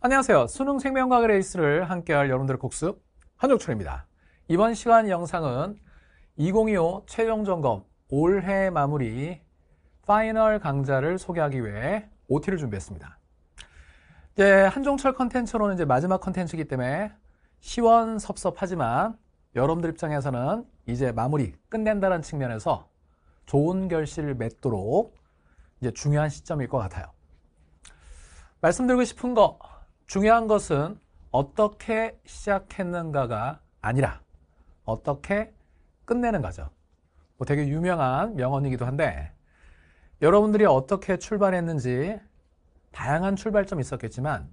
안녕하세요. 수능 생명과학 레이스를 함께할 여러분들의 복수 한종철입니다. 이번 시간 영상은 2025 최종 점검 올해 마무리 파이널 강좌를 소개하기 위해 OT를 준비했습니다. 이제 예, 한종철 컨텐츠로는 이제 마지막 컨텐츠이기 때문에 시원섭섭하지만 여러분들 입장에서는 이제 마무리 끝낸다는 측면에서 좋은 결실을 맺도록 이제 중요한 시점일 것 같아요. 말씀드리고 싶은 거 중요한 것은 어떻게 시작했는가가 아니라 어떻게 끝내는거죠뭐 되게 유명한 명언이기도 한데 여러분들이 어떻게 출발했는지 다양한 출발점이 있었겠지만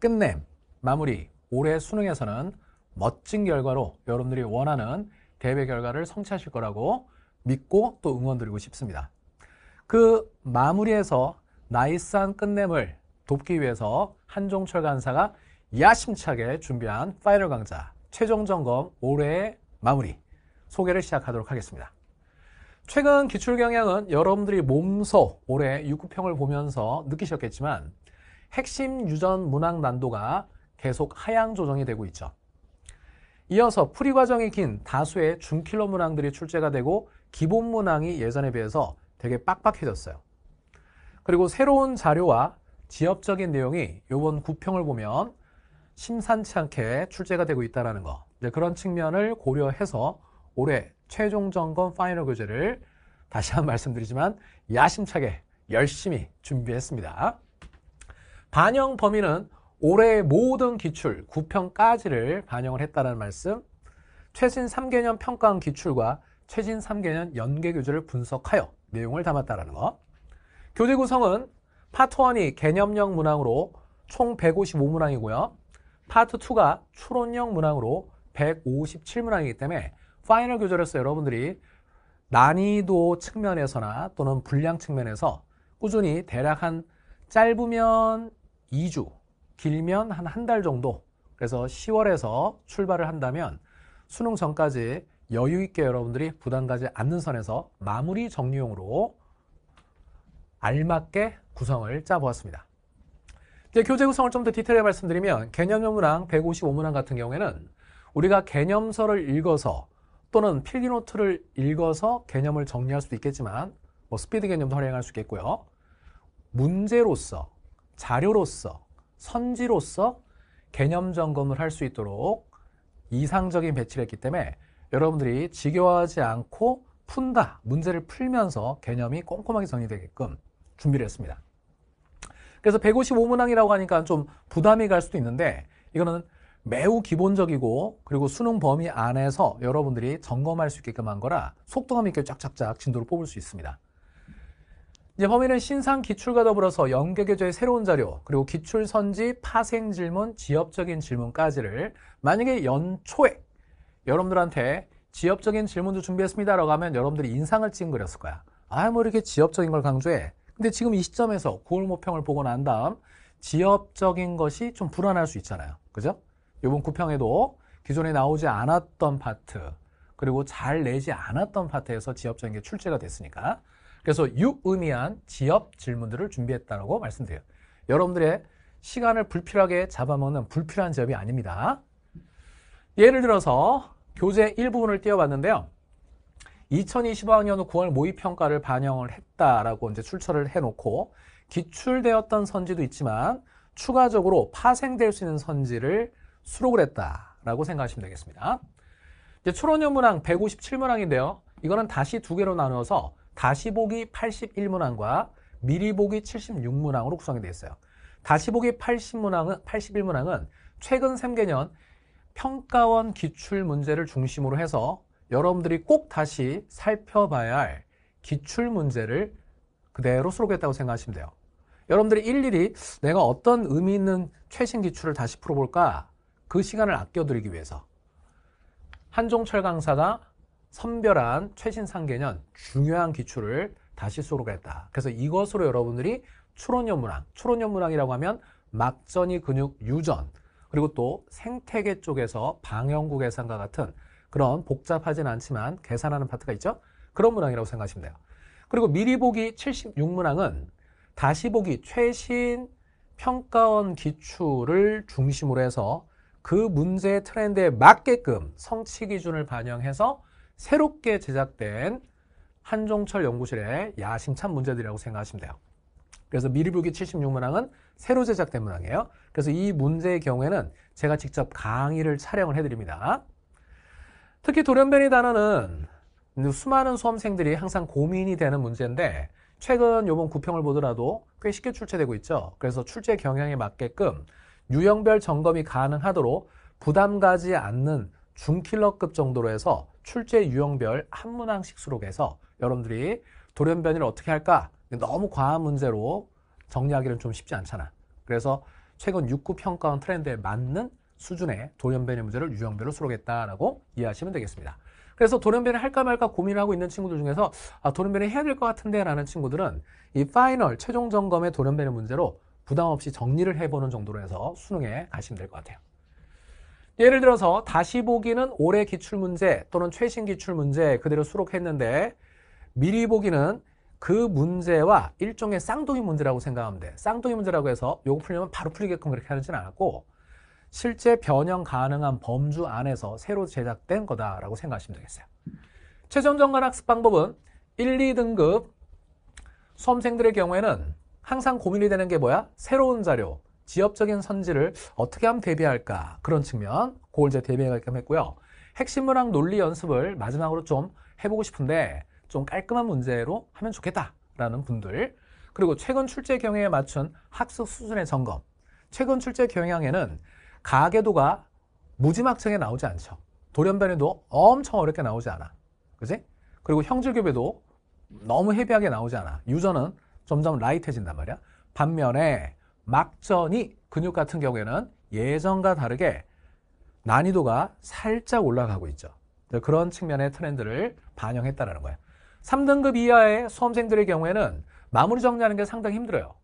끝냄, 마무리, 올해 수능에서는 멋진 결과로 여러분들이 원하는 대회 결과를 성취하실 거라고 믿고 또 응원드리고 싶습니다. 그 마무리에서 나이스한 끝냄을 돕기 위해서 한종철 간사가 야심차게 준비한 파이널 강좌 최종 점검 올해의 마무리 소개를 시작하도록 하겠습니다. 최근 기출 경향은 여러분들이 몸소 올해 6구평을 보면서 느끼셨겠지만 핵심 유전 문항 난도가 계속 하향 조정이 되고 있죠. 이어서 풀이 과정이 긴 다수의 중킬러 문항들이 출제가 되고 기본 문항이 예전에 비해서 되게 빡빡해졌어요. 그리고 새로운 자료와 지엽적인 내용이 요번 구평을 보면 심산치 않게 출제가 되고 있다는 거 이제 그런 측면을 고려해서 올해 최종 점검 파이널 교재를 다시 한번 말씀드리지만 야심차게 열심히 준비했습니다. 반영 범위는 올해 모든 기출, 구평까지를 반영을 했다는 말씀 최신 3개년 평가원 기출과 최신 3개년 연계 교재를 분석하여 내용을 담았다는 거 교재 구성은 파트 1이 개념형 문항으로 총 155문항이고요. 파트 2가 추론형 문항으로 157문항이기 때문에 파이널 교절에서 여러분들이 난이도 측면에서나 또는 분량 측면에서 꾸준히 대략 한 짧으면 2주, 길면 한 한 달 정도 그래서 10월에서 출발을 한다면 수능 전까지 여유 있게 여러분들이 부담 가지 않는 선에서 마무리 정리용으로 알맞게 구성을 짜보았습니다. 이제 교재 구성을 좀 더 디테일하게 말씀드리면 개념요문항 155문항 같은 경우에는 우리가 개념서를 읽어서 또는 필기노트를 읽어서 개념을 정리할 수도 있겠지만 뭐 스피드 개념도 활용할 수 있겠고요. 문제로서, 자료로서, 선지로서 개념 점검을 할 수 있도록 이상적인 배치를 했기 때문에 여러분들이 지겨워하지 않고 푼다, 문제를 풀면서 개념이 꼼꼼하게 정리되게끔 준비를 했습니다. 그래서 155문항이라고 하니까 좀 부담이 갈 수도 있는데 이거는 매우 기본적이고 그리고 수능 범위 안에서 여러분들이 점검할 수 있게끔 한 거라 속도감 있게 쫙쫙쫙 진도를 뽑을 수 있습니다. 이제 범위는 신상 기출과 더불어서 연계교재의 새로운 자료 그리고 기출선지, 파생질문, 지엽적인 질문까지를 만약에 연초에 여러분들한테 지엽적인 질문도 준비했습니다라고 하면 여러분들이 인상을 찡그렸을 거야. 아, 뭐 이렇게 지엽적인 걸 강조해. 근데 지금 이 시점에서 9월 모평을 보고 난 다음 지엽적인 것이 좀 불안할 수 있잖아요. 그죠? 이번 구평에도 기존에 나오지 않았던 파트 그리고 잘 내지 않았던 파트에서 지엽적인게 출제가 됐으니까 그래서 유의미한 지엽 질문들을 준비했다고 말씀드려요. 여러분들의 시간을 불필요하게 잡아먹는 불필요한 지업이 아닙니다. 예를 들어서 교재 일부분을 띄워봤는데요. 2025학년 9월 모의 평가를 반영을 했다라고 이제 출처를 해놓고 기출되었던 선지도 있지만 추가적으로 파생될 수 있는 선지를 수록을 했다라고 생각하시면 되겠습니다. 이제 초론 형문항 157문항인데요. 이거는 다시 두 개로 나누어서 다시 보기 81문항과 미리 보기 76문항으로 구성이 되어 있어요. 다시 보기 80문항은 81문항은 최근 3개년 평가원 기출 문제를 중심으로 해서 여러분들이 꼭 다시 살펴봐야 할 기출 문제를 그대로 수록했다고 생각하시면 돼요. 여러분들이 일일이 내가 어떤 의미 있는 최신 기출을 다시 풀어볼까? 그 시간을 아껴드리기 위해서. 한종철 강사가 선별한 최신 상개년 중요한 기출을 다시 수록했다. 그래서 이것으로 여러분들이 추론연문학, 추론연문학이라고 하면 막전이 근육 유전, 그리고 또 생태계 쪽에서 방영구 계산과 같은 그런 복잡하진 않지만 계산하는 파트가 있죠. 그런 문항이라고 생각하시면 돼요. 그리고 미리 보기 76문항은 다시 보기 최신 평가원 기출을 중심으로 해서 그 문제의 트렌드에 맞게끔 성취 기준을 반영해서 새롭게 제작된 한종철 연구실의 야심찬 문제들이라고 생각하시면 돼요. 그래서 미리 보기 76문항은 새로 제작된 문항이에요. 그래서 이 문제의 경우에는 제가 직접 강의를 촬영을 해드립니다. 특히 돌연변이 단어는 수많은 수험생들이 항상 고민이 되는 문제인데 최근 요번 구평을 보더라도 꽤 쉽게 출제되고 있죠. 그래서 출제 경향에 맞게끔 유형별 점검이 가능하도록 부담 가지 않는 중킬러급 정도로 해서 출제 유형별 한 문항씩 수록해서 여러분들이 돌연변이를 어떻게 할까? 너무 과한 문제로 정리하기는 좀 쉽지 않잖아. 그래서 최근 6급 평가원 트렌드에 맞는 수준의 돌연변이 문제를 유형별로 수록했다라고 이해하시면 되겠습니다. 그래서 돌연변이 할까 말까 고민하고 있는 친구들 중에서 아, 돌연변이 해야 될 것 같은데 라는 친구들은 이 파이널 최종 점검의 돌연변이 문제로 부담 없이 정리를 해보는 정도로 해서 수능에 가시면 될 것 같아요. 예를 들어서 다시 보기는 올해 기출문제 또는 최신 기출문제 그대로 수록했는데 미리 보기는 그 문제와 일종의 쌍둥이 문제라고 생각하면 돼. 쌍둥이 문제라고 해서 요거 풀려면 바로 풀리게끔 그렇게 하는지는 않았고 실제 변형 가능한 범주 안에서 새로 제작된 거다라고 생각하시면 되겠어요. 최종정관 학습 방법은 1, 2등급 수험생들의 경우에는 항상 고민이 되는 게 뭐야? 새로운 자료, 지역적인 선지를 어떻게 하면 대비할까? 그런 측면, 그걸 이제 대비해가끔 했고요. 핵심문항 논리 연습을 마지막으로 좀 해보고 싶은데 좀 깔끔한 문제로 하면 좋겠다라는 분들 그리고 최근 출제 경향에 맞춘 학습 수준의 점검 최근 출제 경향에는 가계도가 무지막지하게 나오지 않죠. 돌연변이도 엄청 어렵게 나오지 않아. 그지? 그리고 형질교배도 너무 헤비하게 나오지 않아. 유전은 점점 라이트해진단 말이야. 반면에 막전이 근육 같은 경우에는 예전과 다르게 난이도가 살짝 올라가고 있죠. 그런 측면의 트렌드를 반영했다라는 거예요. 3등급 이하의 수험생들의 경우에는 마무리 정리하는 게 상당히 힘들어요.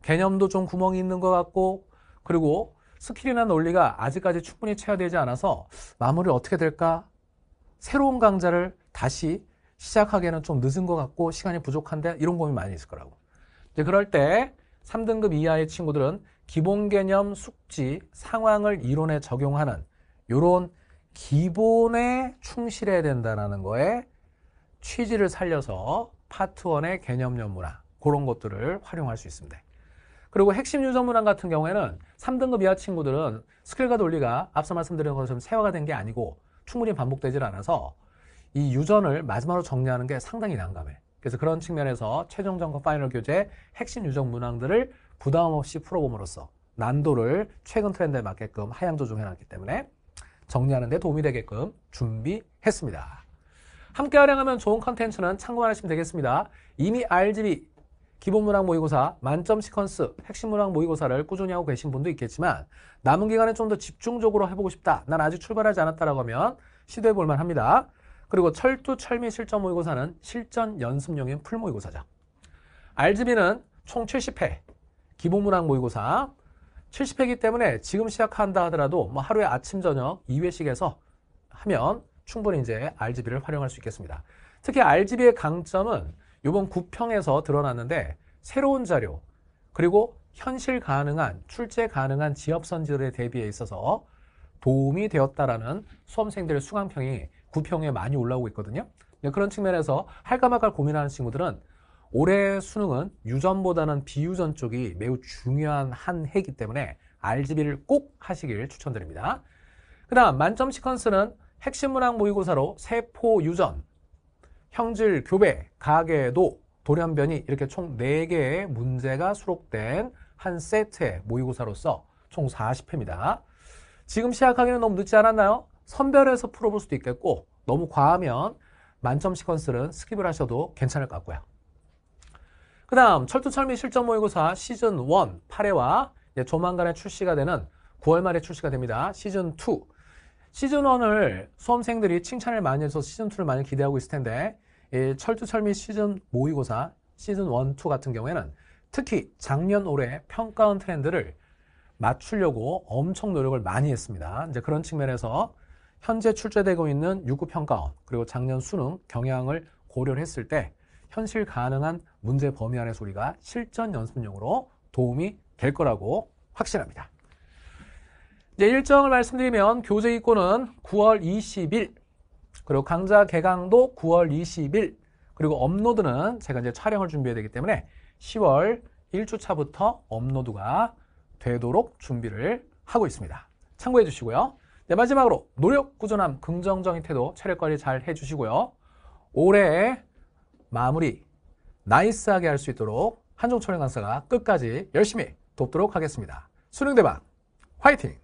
개념도 좀 구멍이 있는 것 같고 그리고 스킬이나 논리가 아직까지 충분히 체화되지 않아서 마무리 어떻게 될까? 새로운 강좌를 다시 시작하기에는 좀 늦은 것 같고 시간이 부족한데 이런 고민 많이 있을 거라고. 이제 그럴 때 3등급 이하의 친구들은 기본 개념, 숙지, 상황을 이론에 적용하는 이런 기본에 충실해야 된다는 거에 취지를 살려서 파트 원의 개념 연문화 그런 것들을 활용할 수 있습니다. 그리고 핵심 유저문항 같은 경우에는 3등급 이하 친구들은 스킬과 논리가 앞서 말씀드린 것처럼 세화가 된 게 아니고 충분히 반복되질 않아서 이 유전을 마지막으로 정리하는 게 상당히 난감해. 그래서 그런 측면에서 최종 점검 파이널 교재 핵심 유전 문항들을 부담 없이 풀어봄으로써 난도를 최근 트렌드에 맞게끔 하향 조정해놨기 때문에 정리하는 데 도움이 되게끔 준비했습니다. 함께 활용하면 좋은 컨텐츠는 참고만 하시면 되겠습니다. 이미 RGB 기본문항 모의고사, 만점 시퀀스, 핵심문항 모의고사를 꾸준히 하고 계신 분도 있겠지만 남은 기간에 좀 더 집중적으로 해보고 싶다. 난 아직 출발하지 않았다라고 하면 시도해 볼 만합니다. 그리고 철두 철미 실전 모의고사는 실전 연습용인 풀 모의고사죠. RGB는 총 70회, 기본문항 모의고사 70회이기 때문에 지금 시작한다 하더라도 뭐 하루에 아침 저녁 2회씩해서 하면 충분히 이제 RGB를 활용할 수 있겠습니다. 특히 RGB의 강점은 이번 구평에서 드러났는데 새로운 자료 그리고 현실 가능한 출제 가능한 지역 선지들에 대비해 있어서 도움이 되었다라는 수험생들의 수강평이 구평에 많이 올라오고 있거든요. 네, 그런 측면에서 할까 말까 고민하는 친구들은 올해 수능은 유전보다는 비유전 쪽이 매우 중요한 한 해이기 때문에 RGB를 꼭 하시길 추천드립니다. 그 다음 만점 시퀀스는 핵심 문항 모의고사로 세포 유전, 형질 교배 가계도 돌연변이 이렇게 총 4개의 문제가 수록된 한 세트의 모의고사로서 총 40회입니다. 지금 시작하기는 너무 늦지 않았나요? 선별해서 풀어볼 수도 있겠고 너무 과하면 만점 시퀀스는 스킵을 하셔도 괜찮을 것 같고요. 그 다음 철두철미 실전 모의고사 시즌 1 8회와 조만간에 출시가 되는 9월 말에 출시가 됩니다. 시즌 2 시즌1을 수험생들이 칭찬을 많이 해서 시즌2를 많이 기대하고 있을 텐데 이 철두철미 시즌 모의고사 시즌 1, 2 같은 경우에는 특히 작년 올해 평가원 트렌드를 맞추려고 엄청 노력을 많이 했습니다. 이제 그런 측면에서 현재 출제되고 있는 6구 평가원 그리고 작년 수능 경향을 고려 했을 때 현실 가능한 문제 범위 안에서 우리가 실전 연습용으로 도움이 될 거라고 확신합니다. 이제 일정을 말씀드리면 교재 입고는 9월 20일 그리고 강좌 개강도 9월 20일 그리고 업로드는 제가 이제 촬영을 준비해야 되기 때문에 10월 1주차부터 업로드가 되도록 준비를 하고 있습니다. 참고해 주시고요. 네, 마지막으로 노력, 꾸준함, 긍정적인 태도, 체력관리 잘 해주시고요. 올해 마무리 나이스하게 할 수 있도록 한종철 강사가 끝까지 열심히 돕도록 하겠습니다. 수능대박 화이팅!